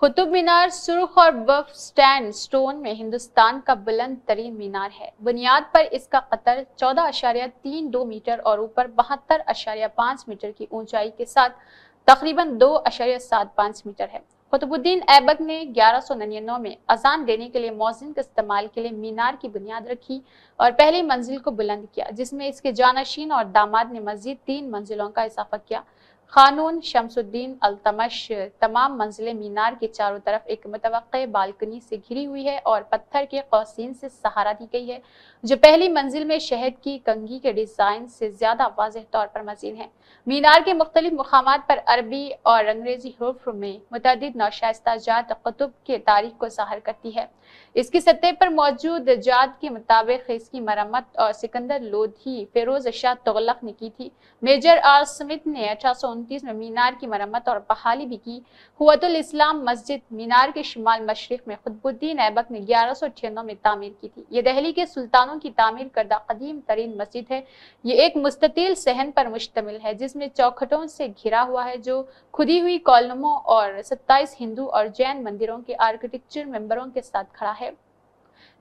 कुतुब मीनार सुर्ख और बफ stand stone में हिंदुस्तान का बुलंद तरीन मीनार है बुनियाद पर इसका कतर चौदह अशारिया तीन दो मीटर और ऊपर बहत्तर अशारिया पाँच मीटर की ऊंचाई के साथ तकरीबन दो अशारिया सात पाँच मीटर है कुतुबुद्दीन ऐबक ने ग्यारह सौ नन्यानवे में अजान देने के लिए मौजिन के इस्तेमाल के लिए मीनार की बुनियाद रखी और पहली मंजिल को बुलंद किया जिसमें इसके जानशीन और दामाद ने मजीद तीन मंजिलों का इजाफा किया खानून शमसुद्दीन अलतमश तमाम मंजिल मीनार के चारों तरफ एक मतवक़ बालकनी से घिरी हुई है और पत्थर के कौसिन से सहारा दी गई है जो पहली मंजिल में शहद की कंगी के डिज़ाइन से ज़्यादा वाज तौर पर मजीद है मीनार के मुख्तलिफ मकाम पर अरबी और अंग्रेजी हरूफ में मतद नौशाइस्ता जात कतुब के तारीख को जाहिर करती है इसकी सतह पर मौजूद जात के मुताबिक इसकी मरम्मत और सिकंदर लोधी फेरोज शाह तगलक ने की थी मेजर आर स्मिथ ने अठारह 1929 में मीनार की मरम्मत और बहाली भी की हुतुल इस्लाम मस्जिद मीनार के शुमाल मशरक में खुदबुद्दीन ऐबक ने ग्यारह में तामीर की थी ये दहली के सुल्तानों की तामीर करदा कदीम तरीन मस्जिद है ये एक मुस्ततील सहन पर मुश्तमिल है जिसमें चौखटों से घिरा हुआ है जो खुदी हुई कॉलमों और सत्ताईस हिंदू और जैन मंदिरों के आर्किटेक्चर मेम्बरों के साथ खड़ा है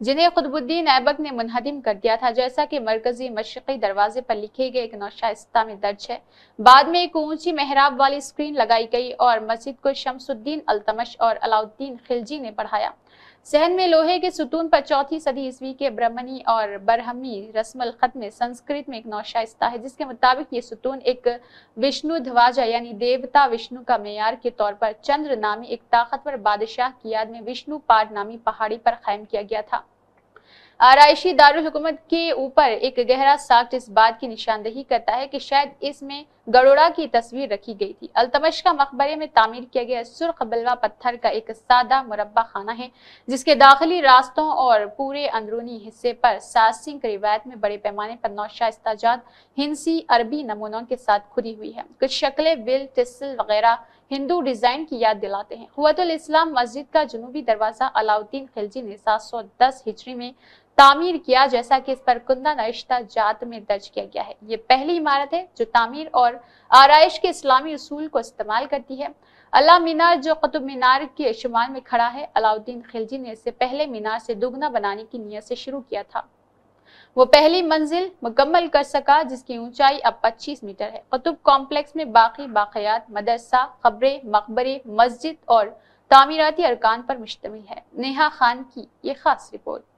जिन्हें खुदबुद्दीन ऐबक ने मुनहदिम कर दिया था जैसा कि मरकजी मशरक़ी दरवाजे पर लिखे गए एक नौशाइस्ता में दर्ज है बाद में एक ऊंची मेहराब वाली स्क्रीन लगाई गई और मस्जिद को शमसुद्दीन अलतमश और अलाउद्दीन खिलजी ने पढ़ाया सहन में लोहे के सुतून पर चौथी सदी ईस्वी के ब्रह्मणी और बरहमी रस्मल खत में संस्कृत में एक नौशाइस्ता है जिसके मुताबिक ये सुतून एक विष्णु ध्वाजा यानी देवता विष्णु का मैार के तौर पर चंद्र नामी एक ताकतवर बादशाह की याद में विष्णु पार नामी पहाड़ी पर कायम किया गया था आरइशी दारकूमत के ऊपर एक गहरा साक्ष्य इस बात की निशानदेही करता है कि शायद इसमें गड़ोड़ा की तस्वीर रखी गई थी अल्तमश का मकबरे में तामीर किया गया सुर्ख बलवा पत्थर का एक सादा मुरबा खाना है जिसके दाखिली रास्तों और पूरे अंदरूनी हिस्से पर सासिंग रिवायत में बड़े पैमाने पर नौशा इस्ताजात हिंसी अरबी नमूनों के साथ खुदी हुई है कुछ शक्लें बिल टिसल वगैरह हिंदू डिजाइन की याद दिलाते हैं हुतुल इस्लाम मस्जिद का जनूबी दरवाजा अलाउद्दीन खिलजी ने सात सौ दस हिजरी में तामीर किया जैसा कि इस पर कुंदा नरिश्ता जात में दर्ज किया गया है ये पहली इमारत है जो तामीर और आरइश के इस्लामी असूल को इस्तेमाल करती है अला मीनार जो कतुब मीनार के शुमाल में खड़ा है अलाउद्दीन खिलजी ने इससे पहले मीनार से दुगना बनाने की नीयत से शुरू किया था वो पहली मंजिल मुकम्मल कर सका जिसकी ऊंचाई अब 25 मीटर है कतुब कॉम्प्लेक्स में बाकी बाक़ियात मदरसा खबरें मकबरे मस्जिद और तामीराती अरकान पर मुश्तमिल है नेहा खान की ये खास रिपोर्ट